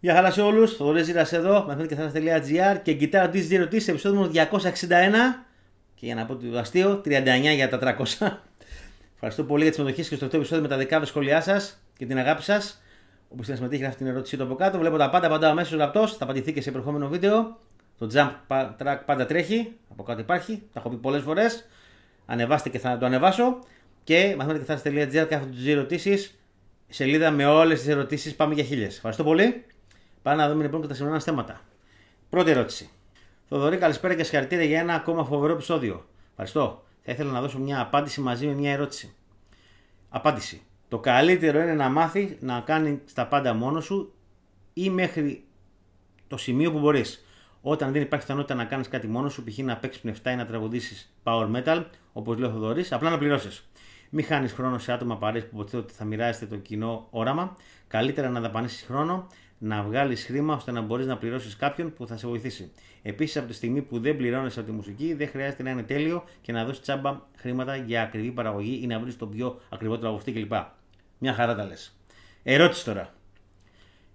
Γεια χαρά σε όλους, Θοδωρής Ζήρα εδώ, μαθηματικαθάρας.gr και κοιτάω τις σε επεισόδιο μου 261 και για να πω το αστείο, 39 για τα 300. Ευχαριστώ πολύ για τη συμμετοχή και στο τελευταίο επεισόδιο με τα δεκάδες σχόλιά σας και την αγάπη σας Όπως θέλει να συμμετέχει γράφει την ερώτησή του από κάτω, βλέπω τα πάντα, απαντάω αμέσως γραπτός. θα απαντηθεί και σε προηγούμενο βίντεο. Το jump track πάντα τρέχει, από κάτω υπάρχει, τα έχω πει πολλές φορές. ανεβάστε και θα το ανεβάσω και μαθηματικαθάρες.gr κάθε τους ερωτήσεις. Σελίδα με όλες τις ερωτήσεις. Πάμε για χίλιες. Ευχαριστώ πολύ. Πάμε να δούμε λοιπόν και τα σημερινά θέματα. Πρώτη ερώτηση. Θοδωρή, καλησπέρα και συγχαρητήρια για ένα ακόμα φοβερό επεισόδιο. Ευχαριστώ. Θα ήθελα να δώσω μια απάντηση μαζί με μια ερώτηση. Απάντηση. Το καλύτερο είναι να μάθει να κάνει τα πάντα μόνος σου ή μέχρι το σημείο που μπορείς. Όταν δεν υπάρχει πιθανότητα να κάνεις κάτι μόνος σου, π.χ. να παίξεις πνευτά ή να τραγουδήσεις power metal, όπως λέω Θοδωρής, απλά να πληρώσεις. Μην χάνεις χρόνο σε άτομα παρέσει που ποτέ ότι θα μοιράζεστε το κοινό όραμα. Καλύτερα να δαπανίσεις χρόνο, να βγάλεις χρήμα ώστε να μπορείς να πληρώσεις κάποιον που θα σε βοηθήσει. Επίσης, από τη στιγμή που δεν πληρώνεσαι από τη μουσική, δεν χρειάζεται να είναι τέλειο και να δώσεις τσάμπα χρήματα για ακριβή παραγωγή ή να βρεις τον πιο ακριβό τραγουδιστή κλπ. Μια χαρά τα λες. Ερώτηση τώρα.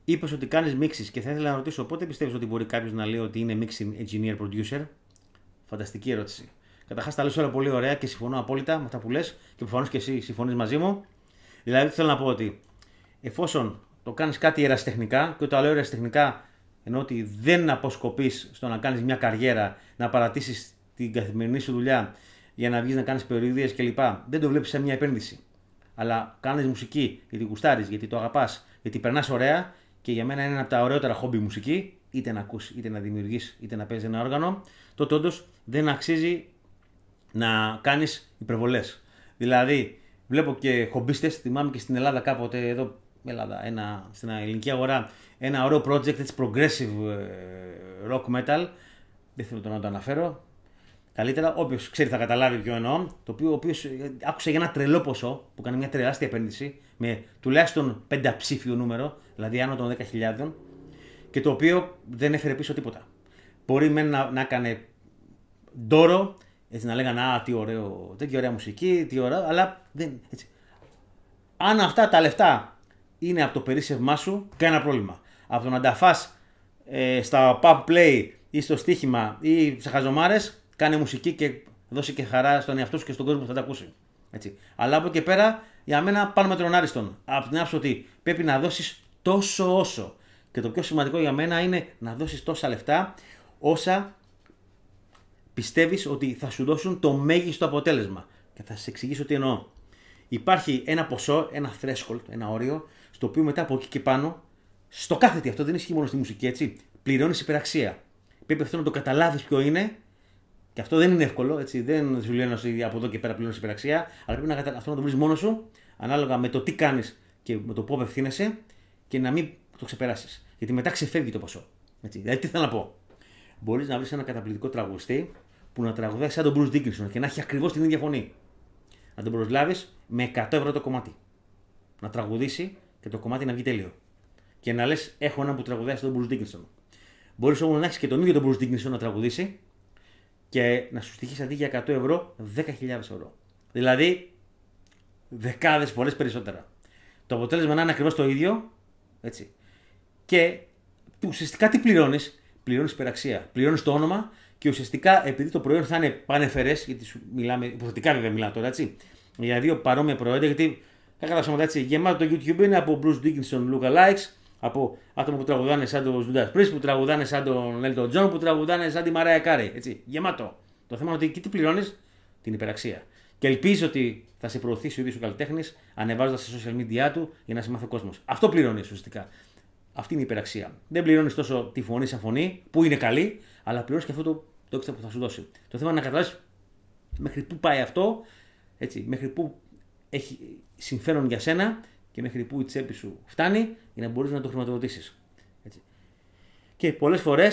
Είπες ότι κάνεις μίξεις και θα ήθελα να ρωτήσω πότε πιστεύεις ότι μπορεί κάποιος να λέει ότι είναι mixing engineer producer. Φανταστική ερώτηση. Καταρχάς τα λε όλα πολύ ωραία και συμφωνώ απόλυτα με αυτά που λες και προφανώς και εσύ συμφωνείς μαζί μου. Δηλαδή, θέλω να πω ότι εφόσον το κάνεις κάτι ερασιτεχνικά, και όταν λέω ερασιτεχνικά ενώ ότι δεν αποσκοπείς στο να κάνεις μια καριέρα, να παρατήσεις την καθημερινή σου δουλειά για να βγεις να κάνεις περιοδίες κλπ. Δεν το βλέπεις σε μια επένδυση. Αλλά κάνεις μουσική γιατί γουστάρεις, γιατί το αγαπάς, γιατί περνάς ωραία και για μένα είναι ένα από τα ωραιότερα χόμπι μουσική, είτε να ακούς, είτε να δημιουργείς, είτε να παίζεις ένα όργανο, τότε όντως δεν αξίζει να κάνεις υπερβολές. Δηλαδή, βλέπω και χομπίστες, θυμάμαι και στην Ελλάδα κάποτε, εδώ Ελλάδα, ένα, στην ελληνική αγορά, ένα ωραίο project progressive ε, rock metal. Δεν θέλω το να το αναφέρω. Καλύτερα, όποιος ξέρει θα καταλάβει ποιο εννοώ. Το οποίο ο οποίος ε, άκουσε για ένα τρελό ποσό που κάνει μια τεράστια επένδυση με τουλάχιστον πενταψήφιο νούμερο, δηλαδή άνω των 10.000 και το οποίο δεν έφερε πίσω τίποτα. Μπορεί να, να έκανε ντόρο, έτσι να λέγανε Α, τι ωραίο, τέτοια ωραία μουσική, τι ωραία, αλλά δεν. Έτσι. Αν αυτά τα λεφτά είναι από το περίσσευμά σου, κανένα πρόβλημα. Από το να τα φας ε, στα pub play ή στο στοίχημα ή σε χαζομάρες, κάνε μουσική και δώσει και χαρά στον εαυτό σου και στον κόσμο που θα τα ακούσει. Έτσι. Αλλά από εκεί πέρα, για μένα πάνω με τον Άριστον. Από την άποψη ότι πρέπει να δώσεις τόσο όσο. Και το πιο σημαντικό για μένα είναι να δώσεις τόσα λεφτά όσα πιστεύεις ότι θα σου δώσουν το μέγιστο αποτέλεσμα. Και θα σα εξηγήσω τι εννοώ. Υπάρχει ένα ποσό, ένα threshold, ένα όριο, στο οποίο μετά από εκεί και πάνω, στο κάθε τι, αυτό δεν ισχύει μόνο στη μουσική, έτσι, πληρώνεις υπεραξία. Πρέπει αυτό να το καταλάβεις ποιο είναι, και αυτό δεν είναι εύκολο, έτσι, δεν σου λένε ότι από εδώ και πέρα πληρώνεις υπεραξία, αλλά πρέπει να, αυτό να το βρεις μόνος σου, ανάλογα με το τι κάνεις και με το πού απευθύνεσαι, και να μην το ξεπεράσεις. Γιατί μετά ξεφεύγει το ποσό. Έτσι. Δηλαδή, τι θέλω να πω. Μπορείς να βρεις ένα καταπληκτικό τραγουδιστή, που να τραγουδάει σαν τον Bruce Dickinson και να έχει ακριβώς την ίδια φωνή. Να τον προσλάβεις με 100 ευρώ το κομμάτι. Να τραγουδήσει και το κομμάτι να βγει τέλειο. Και να λες: Έχω έναν που τραγουδάει σαν τον Bruce Dickinson. Μπορείς όμως να έχεις και τον ίδιο τον Bruce Dickinson να τραγουδήσει και να σου στοιχείς αντί για 100 ευρώ 10.000 ευρώ. Δηλαδή δεκάδες φορές περισσότερα. Το αποτέλεσμα να είναι ακριβώς το ίδιο. Έτσι. Και ουσιαστικά τι πληρώνεις, πληρώνεις υπεραξία. Πληρώνεις το όνομα, και ουσιαστικά επειδή το προϊόν θα είναι πανεφερές, γιατί σου μιλάμε, υποθετικά βέβαια μιλάω τώρα έτσι, για δύο παρόμοια προϊόντα, γιατί θα καταλάβουμε έτσι, γεμάτο το YouTube είναι από Bruce Dickinson likes από άτομα που τραγουδάνε σαν τον Judas Priest, που τραγουδάνε σαν τον Elton John, που τραγουδάνε σαν τη Μαρία Κάρι. Έτσι, γεμάτο. Το θέμα είναι ότι εκεί τι πληρώνεις, την υπεραξία. Και ελπίζω ότι θα σε προωθήσει ο ίδιος ο καλλιτέχνης ανεβάζοντας τα social media του για να σε μάθει ο κόσμος. Αυτό πληρώνεις ουσιαστικά. Αυτή είναι η υπεραξία. Δεν πληρώνεις τόσο τη φωνή σαν φωνή, που είναι καλή, αλλά πληρώσει και αυτό το, το έξτρα που θα σου δώσει. Το θέμα είναι να καταλάβεις μέχρι πού πάει αυτό, έτσι, μέχρι πού έχει συμφέρον για σένα και μέχρι πού η τσέπη σου φτάνει για να μπορείς να το χρηματοδοτήσεις. Και πολλές φορές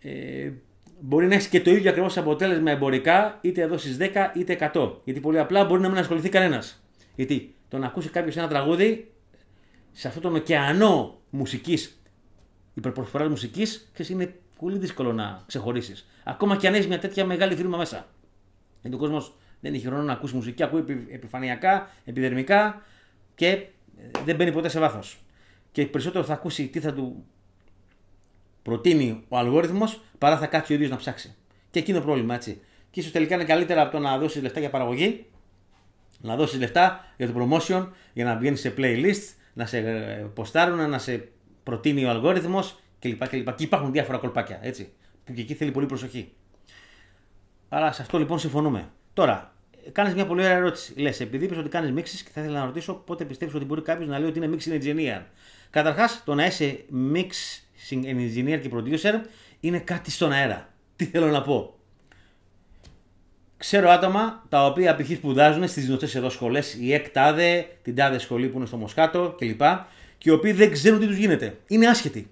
ε, μπορεί να έχεις και το ίδιο ακριβώς αποτέλεσμα εμπορικά, είτε εδώ στις 10 είτε 100. Γιατί πολύ απλά μπορεί να μην ασχοληθεί κανένας. Γιατί το να ακούσει κάποιος ένα τραγούδι σε αυτόν τον ωκεανό μουσικής, υπερπροσφοράς μουσικής, είναι πολύ δύσκολο να ξεχωρίσεις. Ακόμα και αν έχεις μια τέτοια μεγάλη φίρμα μέσα. Γιατί ο κόσμος δεν έχει χρόνο να ακούσει μουσική, ακούει επι, επιφανειακά, επιδερμικά και ε, δεν μπαίνει ποτέ σε βάθος. Και περισσότερο θα ακούσει τι θα του προτείνει ο αλγόριθμος παρά θα κάτσει ο ίδιος να ψάξει. Και εκείνο το πρόβλημα έτσι. Και ίσως τελικά είναι καλύτερα από το να δώσεις λεφτά για παραγωγή, να δώσεις λεφτά για το promotion, για να βγαίνεις σε playlist, να σε ε, ποστάρουν, να σε προτείνει ο αλγόριθμος, κλπ. Και, και υπάρχουν διάφορα κολπάκια, έτσι, που και εκεί θέλει πολύ προσοχή. Αλλά σε αυτό λοιπόν συμφωνούμε. Τώρα, κάνεις μια πολύ ωραία ερώτηση. Λες, επειδή είπες ότι κάνεις μίξεις και θα ήθελα να ρωτήσω πότε πιστεύεις ότι μπορεί κάποιος να λέει ότι είναι mixing engineer. Καταρχάς, το να είσαι mixing engineer και producer είναι κάτι στον αέρα. Τι θέλω να πω. Ξέρω άτομα τα οποία π.χ. σπουδάζουν στις γνωστές εδώ σχολές, η ΕΚΤΑΔΕ, την ΤΑΔΕ σχολή που είναι στο Μοσκάτο κλπ. Και οι οποίοι δεν ξέρουν τι τους γίνεται. Είναι άσχετοι.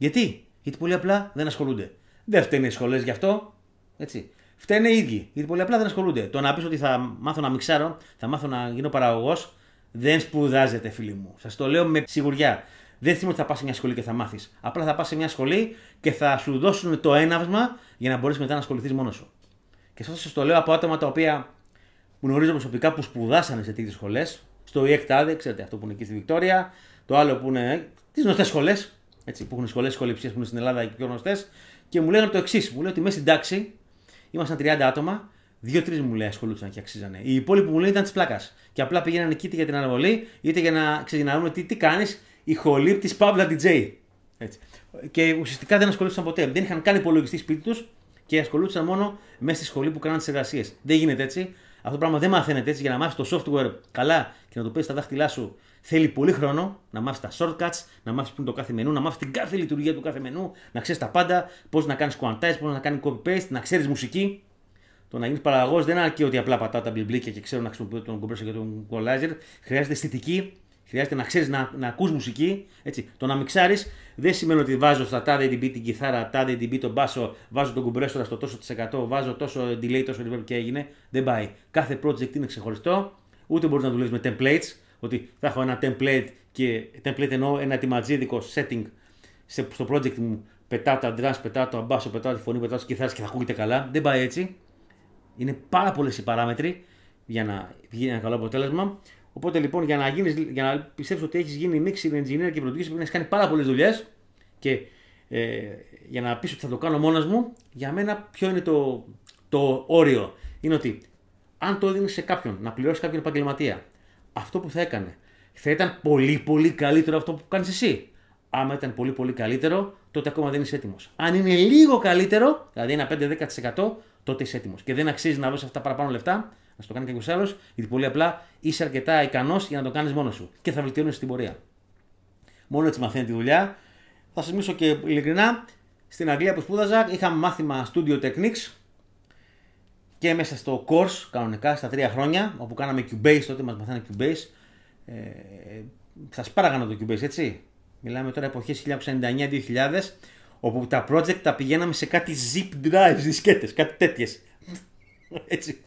Γιατί? Γιατί πολύ απλά δεν ασχολούνται. Δεν φταίνε οι σχολές γι' αυτό. Έτσι. Φταίνε οι ίδιοι. Γιατί πολύ απλά δεν ασχολούνται. Το να πεις ότι θα μάθω να μιξάρω, θα μάθω να γίνω παραγωγός, δεν σπουδάζεται, φίλοι μου. Σας το λέω με σιγουριά. Δεν θυμώ ότι θα πας σε μια σχολή και θα μάθεις. Απλά θα πας σε μια σχολή και θα σου δώσουν το έναυσμα για να μπορείς μετά να ασχοληθείς μόνος σου. Και αυτό σας το λέω από άτομα τα οποία γνωρίζω προσωπικά που σπουδάσανε σε τέτοιες σχολές. Στο ΙΕΚΤΑΔΕ, ξέρετε αυτό που είναι εκεί στη Βικτόρια, το άλλο που είναι. Ε, Τις γνωστές σχολές, έτσι, που έχουν σχολές σχολεψία που είναι στην Ελλάδα και πιο γνωστές, και μου λένε το εξής. Μου λένε ότι μέσα στην τάξη ήμασταν 30 άτομα, δύο-τρει μου λέει ασχολούσαν και αξίζανε. Οι υπόλοιποι μου λένε ήταν της πλάκας. Και απλά πήγαιναν εκεί για την αναβολή, είτε για να ξεκινάμε τι, τι κάνεις, η χολή της Παύλα DJ. Έτσι. Και ουσιαστικά δεν ασχολούσαν ποτέ. Δεν είχαν καν υπολογιστή σπίτι τους και ασχολούσαν μόνο μέσα στη σχολή που κάνανε τις εργασίες. Δεν γίνεται έτσι. Αυτό το πράγμα δεν μαθαίνεται έτσι για να μάθεις το software καλά και να το παίζει στα δάχτυλά σου Θέλει πολύ χρόνο να μάθεις τα shortcuts, να μάθεις πού είναι το κάθε μενού, να μάθεις την κάθε λειτουργία του κάθε μενού, να ξέρεις τα πάντα, πώς να κάνεις quantize, πώς να κάνεις copy paste, να ξέρεις μουσική. Το να γίνεις παραγωγός δεν αρκεί ότι απλά πατάω τα μπλιμπλίκια και ξέρω να χρησιμοποιώ τον compressor και τον equalizer. Χρειάζεται αισθητική, χρειάζεται να ξέρεις να, να ακούς μουσική. Έτσι. Το να μιξάρεις δεν σημαίνει ότι βάζω στα τάδε dB την κιθάρα, τάδε dB τον μπάσο, βάζω τον compressor στο τόσο τη βάζω τόσο delay, τόσο reverb και έγινε. Δεν πάει. Κάθε project είναι ξεχωριστό, ούτε μπορείς να δουλεύεις με templates ότι θα έχω ένα template και template εννοώ ένα τιματζίδικο setting σε, στο project μου. Πετάω τα drums, πετάω το αμπάσο, πετάω τη φωνή, πετάω τι κιθάρες και θα ακούγεται καλά. Δεν πάει έτσι. Είναι πάρα πολλές οι παράμετροι για να βγει ένα καλό αποτέλεσμα. Οπότε λοιπόν για να, γίνεις, για να ότι έχεις γίνει mixing engineer και producer πρέπει να έχεις κάνει πάρα πολλές δουλειές και ε, για να πεις ότι θα το κάνω μόνος μου, για μένα ποιο είναι το, το όριο. Είναι ότι αν το δίνει σε κάποιον, να πληρώσεις κάποιον επαγγελματία, αυτό που θα έκανε. Θα ήταν πολύ πολύ καλύτερο αυτό που κάνεις εσύ. Άμα ήταν πολύ πολύ καλύτερο, τότε ακόμα δεν είσαι έτοιμος. Αν είναι λίγο καλύτερο, δηλαδή ένα 5-10%, τότε είσαι έτοιμος. Και δεν αξίζει να δώσεις αυτά παραπάνω λεφτά, να το κάνει κάποιος άλλος, γιατί πολύ απλά είσαι αρκετά ικανός για να το κάνεις μόνος σου και θα βελτιώνεις την πορεία. Μόνο έτσι μαθαίνει τη δουλειά. Θα σας μιλήσω και ειλικρινά. Στην Αγγλία που σπούδαζα, είχα μάθημα Studio Techniques, και μέσα στο course κανονικά στα τρία χρόνια όπου κάναμε Cubase τότε μας μαθάνε Cubase ε, θα σπάραγανε το Cubase έτσι μιλάμε τώρα εποχές 1999-2000 όπου τα project τα πηγαίναμε σε κάτι zip drives δισκέτες κάτι τέτοιες έτσι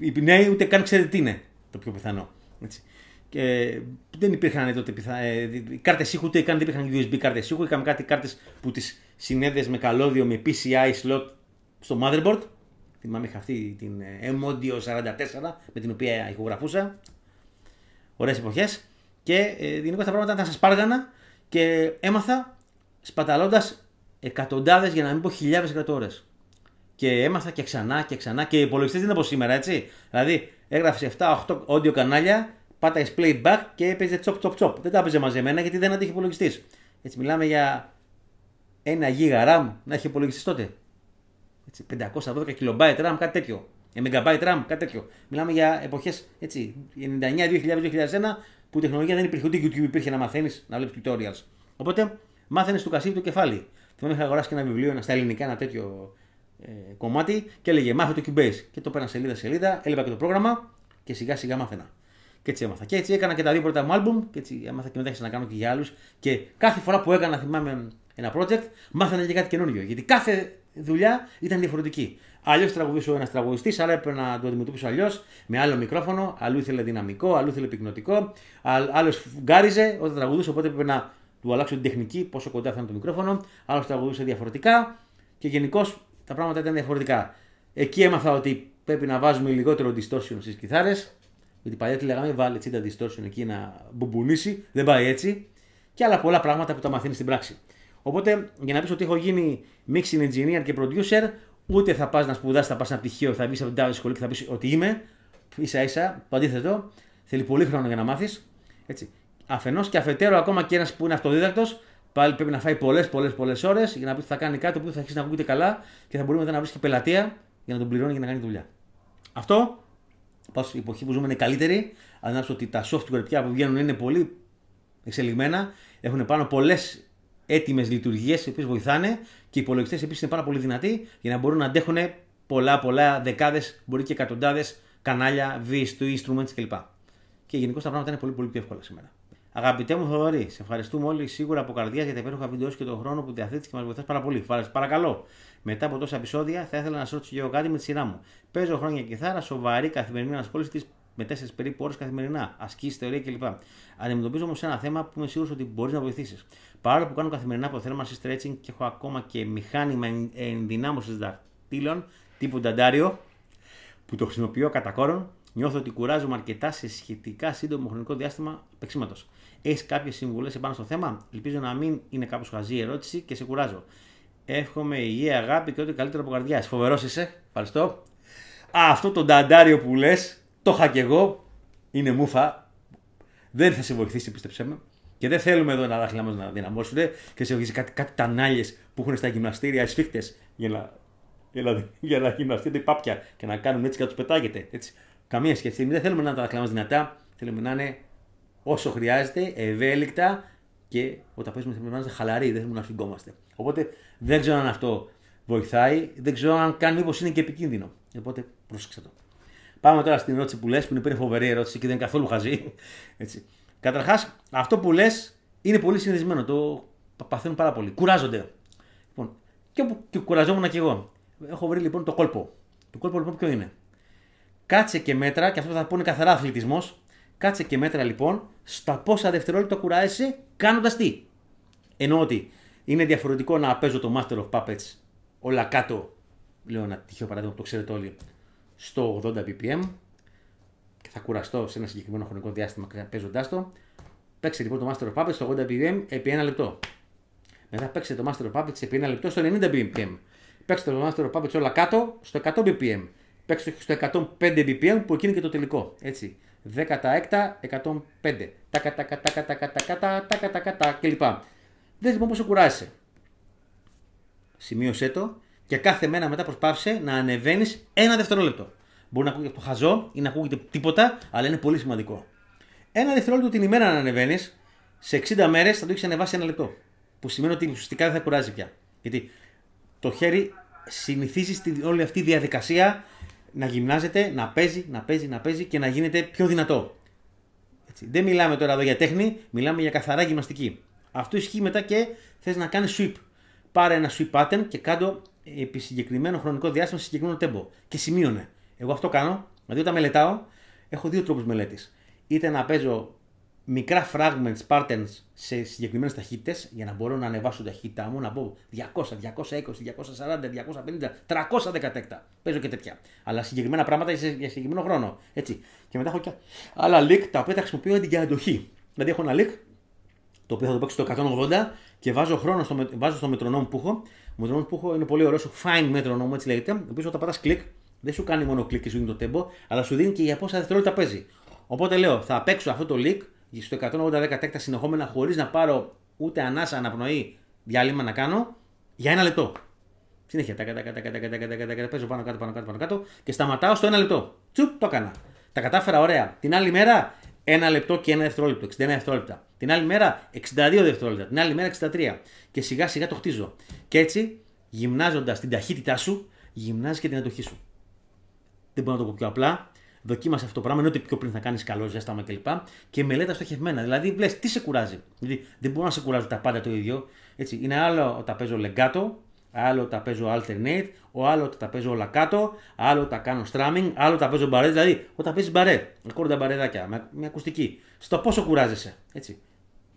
οι νέοι ούτε καν ξέρετε τι είναι το πιο πιθανό έτσι. Και δεν υπήρχαν τότε πιθα... Ε, κάρτες ήχου, ούτε καν δεν υπήρχαν USB κάρτες ήχου, είχαμε κάτι κάρτες που τις συνέδεσαι με καλώδιο με PCI slot στο motherboard Θυμάμαι είχα αυτή την Emodio ε, 44 με την οποία ηχογραφούσα. Ωραίες εποχές. Και ε, γενικώς τα πράγματα ήταν σα σπάργανα και έμαθα σπαταλώντας εκατοντάδες για να μην πω χιλιάδες εκατόρες. Και έμαθα και ξανά και ξανά και οι υπολογιστές δεν ειναι απο όπως σήμερα, έτσι. Δηλαδή έγραφες 7-8 audio κανάλια, πάταγες playback και έπαιζε τσοπ τσοπ τσοπ. Δεν τα έπαιζε μαζεμένα γιατί δεν αντέχει υπολογιστής. Έτσι μιλάμε για ένα γίγα RAM να έχει υπολογιστής τότε. Έτσι, 512 KB RAM, κάτι τέτοιο. Mb ε, RAM, κάτι τέτοιο. Μιλάμε για εποχές 99-2000-2001 που η τεχνολογία δεν υπήρχε. Ούτε YouTube υπήρχε να μαθαίνεις να βλέπεις tutorials. Οπότε μάθαινες του κασίδι το κεφάλι. Θυμάμαι είχα αγοράσει και ένα βιβλίο στα ελληνικά, ένα τέτοιο ε, κομμάτι και έλεγε Μάθε το Cubase. Και το πέρασε σελιδα σελίδα-σελίδα, έλεγα και το πρόγραμμα και σιγά σιγά μάθαινα. Και έτσι έμαθα. Και έτσι έκανα και τα δύο πρώτα μου album, και έτσι έμαθα και μετά να κάνω και για άλλους. Και κάθε φορά που έκανα, θυμάμαι ένα project, μάθαινα και κάτι καινούριο. Γιατί κάθε δουλειά ήταν διαφορετική. Αλλιώς τραγουδούσε ο ένας τραγουδιστής, άρα έπρεπε να το αντιμετωπίσω αλλιώς, με άλλο μικρόφωνο, αλλού ήθελε δυναμικό, αλλού ήθελε πυκνοτικό, άλλο γκάριζε όταν τραγουδούσε, οπότε έπρεπε να του αλλάξω την τεχνική, πόσο κοντά θα το μικρόφωνο, άλλος τραγουδούσε διαφορετικά και γενικώ τα πράγματα ήταν διαφορετικά. Εκεί έμαθα ότι πρέπει να βάζουμε λιγότερο distortion στις κιθάρες, γιατί παλιά τη λέγαμε βάλε τσίτα distortion εκεί να δεν πάει έτσι, και άλλα πολλά πράγματα που τα μαθαίνεις στην πράξη. Οπότε για να πεις ότι έχω γίνει mixing engineer και producer, ούτε θα πας να σπουδάσεις, θα πας ένα πτυχίο, θα βγει από την τάδε σχολή και θα πεις ότι είμαι. σα ίσα, το αντίθετο, θέλει πολύ χρόνο για να μάθεις. Αφενός και αφετέρου, ακόμα και ένας που είναι αυτοδίδακτος, πάλι πρέπει να φάει πολλές, πολλές, πολλές ώρες για να πεις ότι θα κάνει κάτι που θα αρχίσει να ακούγεται καλά και θα μπορεί μετά να βρεις και πελατεία για να τον πληρώνει και να κάνει δουλειά. Αυτό Πάω στην εποχή που ζούμε είναι καλύτερη. Ανάψω ότι τα software πια που βγαίνουν είναι πολύ εξελιγμένα. Έχουν πάνω πολλές έτοιμες λειτουργίες οι οποίες βοηθάνε και οι υπολογιστές επίσης είναι πάρα πολύ δυνατοί για να μπορούν να αντέχουν πολλά, πολλά δεκάδες, μπορεί και εκατοντάδες βίστου, του instruments κλπ. Και γενικώς τα πράγματα είναι πολύ, πολύ πιο εύκολα σήμερα. Αγαπητέ μου Θοδωρή, σε ευχαριστούμε όλοι σίγουρα από καρδιάς για τα υπέροχα βίντεο και τον χρόνο που διαθέτεις και μας βοηθάς πάρα πολύ. Παρακαλώ, μετά από τόσα επεισόδια θα ήθελα να σας ρωτήσω και εγώ κάτι με τη σειρά μου. Παίζω χρόνια κιθάρα, σοβαρή καθημερινή ανασχόληση της με 4 περίπου ώρες καθημερινά. Ασκήσεις θεωρία κλπ. Αντιμετωπίζω όμως ένα θέμα που είμαι σίγουρος ότι μπορείς να βοηθήσεις. Παρόλο που κάνω καθημερινά αποθέρμανση stretching και έχω ακόμα και μηχάνημα ενδυνάμωσης δακτύλων τύπου νταντάριο που το χρησιμοποιώ κατά κόρον, νιώθω ότι κουράζομαι αρκετά σε σχετικά σύντομο χρονικό διάστημα παίξηματο. Έχεις κάποιες συμβουλές επάνω στο θέμα, ελπίζω να μην είναι κάπως χαζή ερώτηση και σε κουράζω. Εύχομαι υγεία, αγάπη και ό,τι καλύτερο από καρδιάς. Φοβερός είσαι. Ευχαριστώ. Α, αυτό το νταντάριο που λες το είχα και εγώ. Είναι μούφα. Δεν θα σε βοηθήσει, πίστεψέ με. Και δεν θέλουμε εδώ τα δάχτυλά μας να δυναμώσουν και σε βοηθήσει κάτι, κάτι τανάλιε που έχουν στα γυμναστήρια, ασφίχτε για να, για να, για να γυμναστείτε πάπια και να κάνουν έτσι και να τους πετάγετε. Έτσι. Καμία σχέση. Δεν θέλουμε να τα δάχτυλά μας δυνατά. Θέλουμε να είναι όσο χρειάζεται, ευέλικτα και όταν παίζουμε θέλουμε να είμαστε χαλαροί, δεν θέλουμε να φυγκόμαστε. Οπότε δεν ξέρω αν αυτό βοηθάει, δεν ξέρω αν κάνει μήπως είναι και επικίνδυνο. Οπότε πρόσεξε το. Πάμε τώρα στην ερώτηση που λες, που είναι πριν φοβερή ερώτηση και δεν είναι καθόλου χαζή. Καταρχάς, αυτό που λες είναι πολύ συνηθισμένο. Το παθαίνουν πάρα πολύ. Κουράζονται. Λοιπόν, και, και κουραζόμουν κι εγώ. Έχω βρει λοιπόν το κόλπο. Το κόλπο λοιπόν ποιο είναι. Κάτσε και μέτρα, και αυτό θα είναι καθαρά αθλητισμός. Κάτσε και μέτρα λοιπόν στα πόσα δευτερόλεπτα κουράζεσαι κάνοντας τι. Ενώ ότι είναι διαφορετικό να παίζω το Master of Puppets όλα κάτω. Λέω ένα τυχαίο παράδειγμα που το ξέρετε όλοι στο 80 BPM και θα κουραστώ σε ένα συγκεκριμένο χρονικό διάστημα παίζοντάς το. Παίξτε λοιπόν το Master of Puppets στο 80 BPM επί 1 λεπτό. Μετά παίξτε το Master of Puppets επί 1 λεπτό στο 90 BPM. Παίξτε το Master of Puppets όλα κάτω στο 100 BPM. Παίξτε στο 105 BPM που εκεί και το τελικό. Έτσι. 10 τα έκτα, 105. Τακα, τα κατα τα κατά κλπ. Δεν λοιπόν πόσο κουράζεσαι. Σημείωσέ το και κάθε μέρα μετά προσπάθησε να ανεβαίνεις ένα δευτερόλεπτο. Μπορεί να ακούγεται το χαζό ή να ακούγεται τίποτα, αλλά είναι πολύ σημαντικό. Ένα δευτερόλεπτο την ημέρα να ανεβαίνεις, σε 60 μέρες θα το έχεις ανεβάσει ένα λεπτό. Που σημαίνει ότι ουσιαστικά δεν θα κουράζει πια. Γιατί το χέρι συνηθίζει στην όλη αυτή τη διαδικασία να γυμνάζεται, να παίζει, να παίζει, να παίζει και να γίνεται πιο δυνατό. Έτσι. Δεν μιλάμε τώρα εδώ για τέχνη, μιλάμε για καθαρά γυμναστική. Αυτό ισχύει μετά και θες να κάνεις sweep. Πάρε ένα sweep pattern και κάτω επί συγκεκριμένο χρονικό διάστημα σε συγκεκριμένο τέμπο. Και σημείωνε. Εγώ αυτό κάνω. Δηλαδή, όταν μελετάω, έχω δύο τρόπους μελέτης. Είτε να παίζω μικρά fragments, patterns σε συγκεκριμένες ταχύτητες για να μπορώ να ανεβάσω την ταχύτητά μου, να πω 200, 220, 240, 250, 300 δεκατέκτα. Παίζω και τέτοια. Αλλά συγκεκριμένα πράγματα σε συγκεκριμένο χρόνο. Έτσι. Και μετά έχω και άλλα leak τα οποία τα χρησιμοποιώ για την αντοχή. Δηλαδή έχω ένα leak το οποίο θα το παίξω στο 180 και βάζω χρόνο στο, βάζω στο μετρονόμο που έχω. Ο μετρονόμο που έχω είναι πολύ ωραίος, σου find μετρονόμο, έτσι λέγεται. Ο οποίος όταν πατάς κλικ, δεν σου κάνει μόνο κλικ και σου δίνει το tempo, αλλά σου δίνει και για πόσα δευτερόλεπτα παίζει. Οπότε λέω, θα παίξω αυτό το leak στο 180 τέκτα συνεχόμενα χωρίς να πάρω ούτε ανάσα αναπνοή διάλειμμα να κάνω για ένα λεπτό. Συνέχεια, τα κατά, κατά, κατά, παίζω πάνω κάτω, πάνω κάτω, πάνω κάτω και σταματάω στο ένα λεπτό. Τσουπ, το έκανα. Τα κατάφερα ωραία. Την άλλη μέρα ένα λεπτό και ένα δευτερόλεπτο, 61 δευτερόλεπτα. Την άλλη μέρα 62 δευτερόλεπτα, την άλλη μέρα 63. Και σιγά σιγά το χτίζω. Και έτσι, γυμνάζοντας την ταχύτητά σου, γυμνάζεις και την αντοχή σου. Δεν μπορώ να το πω πιο απλά. Δοκίμασε αυτό το πράγμα, ενώ ότι πιο πριν θα κάνεις καλό ζέσταμα κλπ. Και μελέτα στοχευμένα. Δηλαδή, βλέπεις τι σε κουράζει. Δηλαδή, δεν μπορώ να σε κουράζω τα πάντα το ίδιο. Έτσι, είναι άλλο όταν παίζω λεγκάτο, Άλλο τα παίζω alternate, ο άλλο τα παίζω όλα κάτω, άλλο τα κάνω strumming, άλλο τα παίζω μπαρέ. Δηλαδή, όταν παίζεις μπαρέ, ακόρντα μπαρεδάκια με, με ακουστική, στο πόσο κουράζεσαι. Έτσι.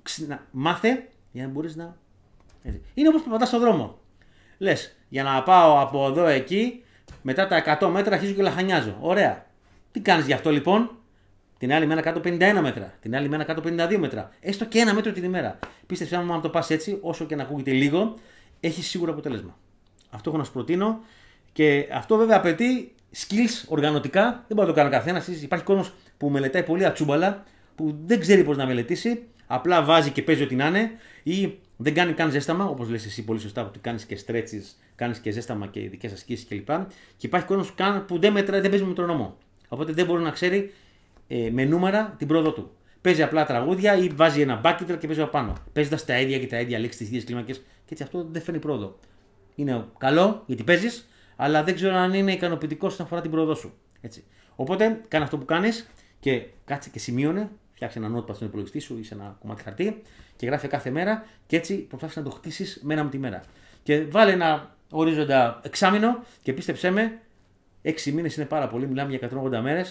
Ξυνα, μάθε για να μπορείς να. Έτσι. Είναι όπως πατάς στον δρόμο. Λες, για να πάω από εδώ εκεί, μετά τα 100 μέτρα αρχίζω και λαχανιάζω. Ωραία. Τι κάνεις γι' αυτό λοιπόν, την άλλη μέρα κάτω 51 μέτρα, την άλλη μέρα κάτω 52 μέτρα. Έστω και ένα μέτρο την ημέρα. Πίστεψε, αν το πας έτσι, όσο και να ακούγεται λίγο, έχει σίγουρα αποτέλεσμα. Αυτό έχω να σου προτείνω. Και αυτό βέβαια απαιτεί skills οργανωτικά. Δεν μπορεί να το κάνει καθένα. Υπάρχει κόσμος που μελετάει πολύ ατσούμπαλα, που δεν ξέρει πώς να μελετήσει. Απλά βάζει και παίζει ό,τι να είναι. Ή δεν κάνει καν ζέσταμα, όπως λες εσύ πολύ σωστά, ότι κάνεις και stretches, κάνεις και ζέσταμα και ειδικές ασκήσεις κλπ. Και υπάρχει κόσμος που δεν, μετρά, δεν παίζει με μετρονόμο. Οπότε δεν μπορεί να ξέρει ε, με νούμερα την πρόοδο του. Παίζει απλά τραγούδια ή βάζει ένα μπάκιτρα και παίζει απάνω. Παίζοντας τα ίδια και τα ίδια λέξεις, τις ίδιες κλίμακες, και έτσι αυτό δεν φαίνει πρόοδο. Είναι καλό γιατί παίζεις, αλλά δεν ξέρω αν είναι ικανοποιητικός όσον αφορά την πρόοδο σου. Έτσι. Οπότε, κάνε αυτό που κάνεις και κάτσε και σημείωνε. Φτιάξε ένα νότπα στον υπολογιστή σου ή σε ένα κομμάτι χαρτί και γράφει κάθε μέρα και έτσι προσπάθησες να το χτίσεις μέρα με τη μέρα. Και βάλε ένα ορίζοντα εξάμεινο και πίστεψέ με, 6 μήνες είναι πάρα πολύ, μιλάμε για 180 μέρε.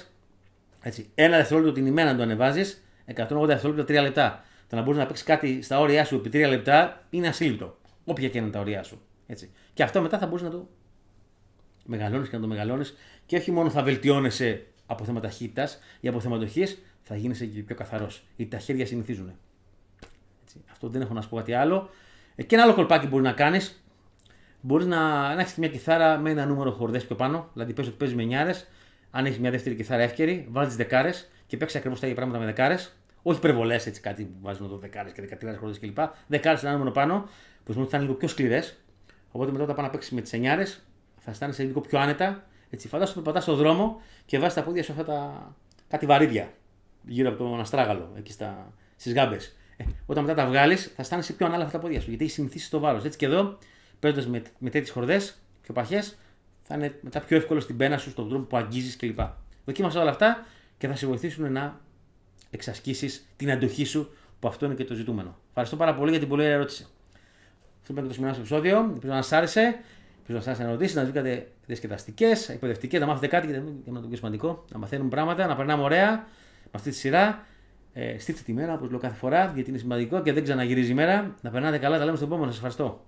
Έτσι, ένα δευτερόλεπτο την ημέρα να το ανεβάζεις, 180 δευτερόλεπτα 3 λεπτά. Το να μπορείς να παίξεις κάτι στα όρια σου επί 3 λεπτά είναι ασύλληπτο. Όποια και είναι τα ωριά σου. Έτσι. Και αυτό μετά θα μπορείς να το μεγαλώνεις και να το μεγαλώνεις και όχι μόνο θα βελτιώνεσαι από θέμα ταχύτητα ή από θέμα θα γίνει και πιο καθαρός. Γιατί τα χέρια συνηθίζουν. Έτσι. Αυτό δεν έχω να σου πω κάτι άλλο. Ε, και ένα άλλο κολπάκι μπορεί να κάνεις. Μπορείς να, να έχεις μια κιθάρα με ένα νούμερο χορδές πιο πάνω. Δηλαδή παίζει ότι παίζεις με 9. Αν έχεις μια δεύτερη κιθάρα εύκαιρη, βάζει τι δεκάρες και παίξει ακριβώς τα ίδια πράγματα με δεκάρες όχι υπερβολές έτσι κάτι που βάζουν εδώ δεκάρες και δεκατρία χρόνια κλπ. Δεκάρες ένα μόνο πάνω, που σημαίνει ότι θα είναι λίγο πιο σκληρές. Οπότε μετά όταν πάνε να παίξει με τις εννιάρες, θα αισθάνεσαι λίγο πιο άνετα. Έτσι, φαντάζομαι ότι πατάς στον δρόμο και βάζεις τα πόδια σου αυτά τα κάτι βαρύδια γύρω από τον αστράγαλο, εκεί στα... στις γάμπες. Ε, όταν μετά τα βγάλεις, θα αισθάνεσαι πιο ανάλαφα τα πόδια σου γιατί έχει συνηθίσει το βάρος. Έτσι και εδώ, παίζοντας με, με τέτοιες χορδές, πιο παχές, θα είναι μετά πιο εύκολο στην πένα σου, στον δρόμο που αγγίζεις κλπ. Δοκίμασα όλα αυτά και θα σε βοηθήσουν να εξασκήσεις την αντοχή σου, που αυτό είναι και το ζητούμενο. Ευχαριστώ πάρα πολύ για την πολύ ωραία ερώτηση. Αυτό ήταν το σημερινό επεισόδιο. Ελπίζω να σας άρεσε. Ελπίζω να σας άρεσε να να βρήκατε διασκεδαστικές, εκπαιδευτικές, να μάθετε κάτι για να το πιο σημαντικό. Να μαθαίνουμε πράγματα, να περνάμε ωραία με αυτή τη σειρά. Ε, τη μέρα, όπως λέω κάθε φορά, γιατί είναι σημαντικό και δεν ξαναγυρίζει η μέρα. Να περνάτε καλά, τα λέμε στο επόμενο. Σας ευχαριστώ.